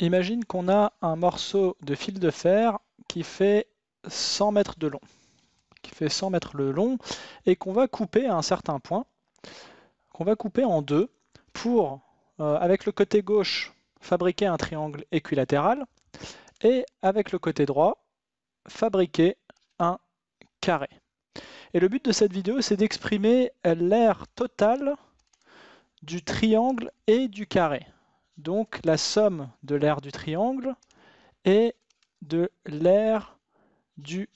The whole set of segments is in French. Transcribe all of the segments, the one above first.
Imagine qu'on a un morceau de fil de fer qui fait 100 mètres de long, qui fait 100 mètres de long, et qu'on va couper à un certain point, qu'on va couper en deux pour, euh, avec le côté gauche, fabriquer un triangle équilatéral, et avec le côté droit, fabriquer un carré. Et le but de cette vidéo, c'est d'exprimer l'aire totale du triangle et du carré donc la somme de l'aire du triangle et de l'aire du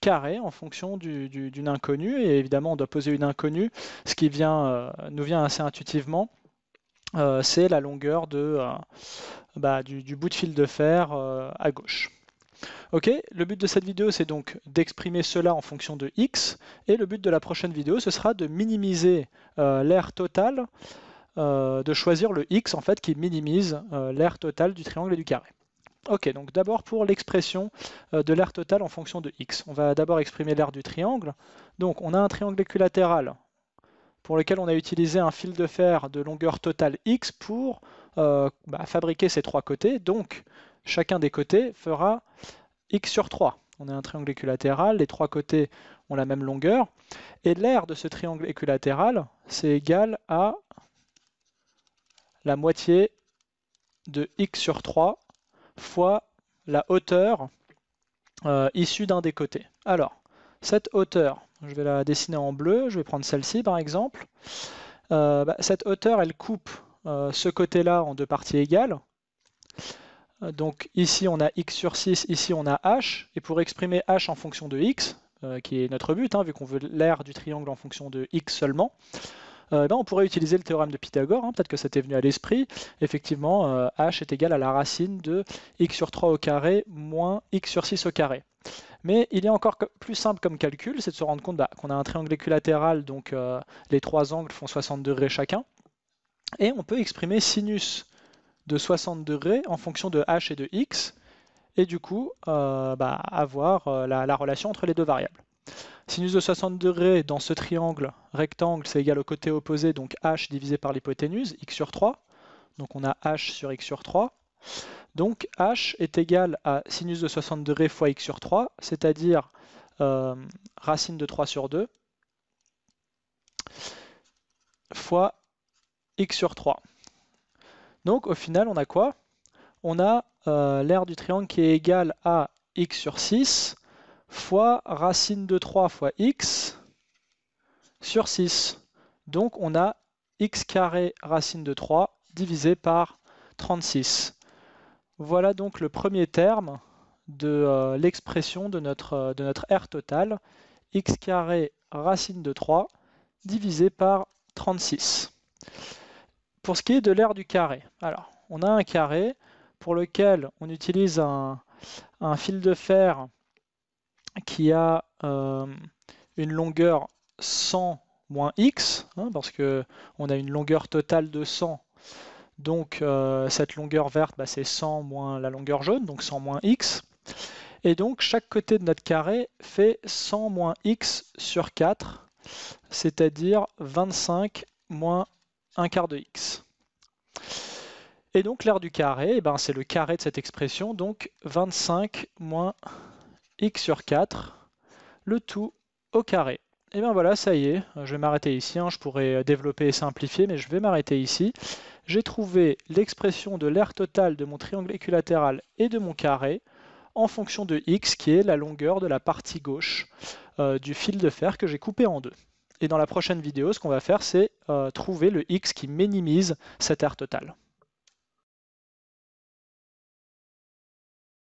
carré en fonction d'une inconnue. Et évidemment, on doit poser une inconnue, ce qui vient, euh, nous vient assez intuitivement. Euh, c'est la longueur de, euh, bah, du, bout de fil de fer à gauche. Ok, le but de cette vidéo c'est donc d'exprimer cela en fonction de x, et le but de la prochaine vidéo ce sera de minimiser l'aire totale euh, de choisir le x en fait qui minimise euh, l'aire totale du triangle et du carré. Ok, donc d'abord pour l'expression euh, de l'aire totale en fonction de x. On va d'abord exprimer l'aire du triangle. Donc on a un triangle équilatéral pour lequel on a utilisé un fil de fer de longueur totale x pour bah, fabriquer ses trois côtés. Donc chacun des côtés fera x sur 3. On a un triangle équilatéral, les trois côtés ont la même longueur, et l'aire de ce triangle équilatéral, c'est égal à la moitié de x sur 3 fois la hauteur euh, issue d'un des côtés. Alors, cette hauteur, je vais la dessiner en bleu, je vais prendre celle-ci par exemple. Euh, bah, cette hauteur, elle coupe euh, ce côté-là en deux parties égales. Donc ici on a x sur 6, ici on a h, et pour exprimer h en fonction de x, qui est notre but, hein, vu qu'on veut l'aire du triangle en fonction de x seulement, euh, on pourrait utiliser le théorème de Pythagore, hein, peut-être que ça t'est venu à l'esprit. Effectivement, euh, h est égal à la racine de x sur 3 au carré moins x sur 6 au carré. Mais il est encore plus simple comme calcul, c'est de se rendre compte bah, qu'on a un triangle équilatéral, donc euh, les trois angles font 60 degrés chacun. Et on peut exprimer sinus de 60 degrés en fonction de h et de x, et du coup bah, avoir la relation entre les deux variables. Sinus de 60 degrés dans ce triangle rectangle, c'est égal au côté opposé, donc h divisé par l'hypoténuse, x sur 3. Donc on a h sur x sur 3. Donc h est égal à sinus de 60 degrés fois x sur 3, c'est-à-dire euh, racine de 3 sur 2 fois x sur 3. Donc au final, on a quoi On a euh, l'aire du triangle qui est égale à x sur 6 fois racine de 3 fois x sur 6. Donc on a x carré racine de 3 divisé par 36. Voilà donc le premier terme de euh, l'expression de notre, euh, de notre R total, x carré racine de 3 divisé par 36. Pour ce qui est de l'air du carré, alors on a un carré pour lequel on utilise un, un fil de fer qui a euh, une longueur 100 moins x, hein, parce que on a une longueur totale de 100. Donc euh, cette longueur verte, bah, c'est 100 moins la longueur jaune, donc 100 moins x. Et donc chaque côté de notre carré fait 100 moins x sur 4, c'est-à-dire 25 moins un quart de x. Et donc l'aire du carré, eh ben, c'est le carré de cette expression, donc 25 moins x sur 4, le tout au carré. Et eh bien voilà, ça y est, je vais m'arrêter ici, hein. je pourrais développer et simplifier, mais je vais m'arrêter ici. J'ai trouvé l'expression de l'aire totale de mon triangle équilatéral et de mon carré en fonction de x, qui est la longueur de la partie gauche euh, du fil de fer que j'ai coupé en deux. Et dans la prochaine vidéo, ce qu'on va faire, c'est euh, trouver le x qui minimise cette aire totale.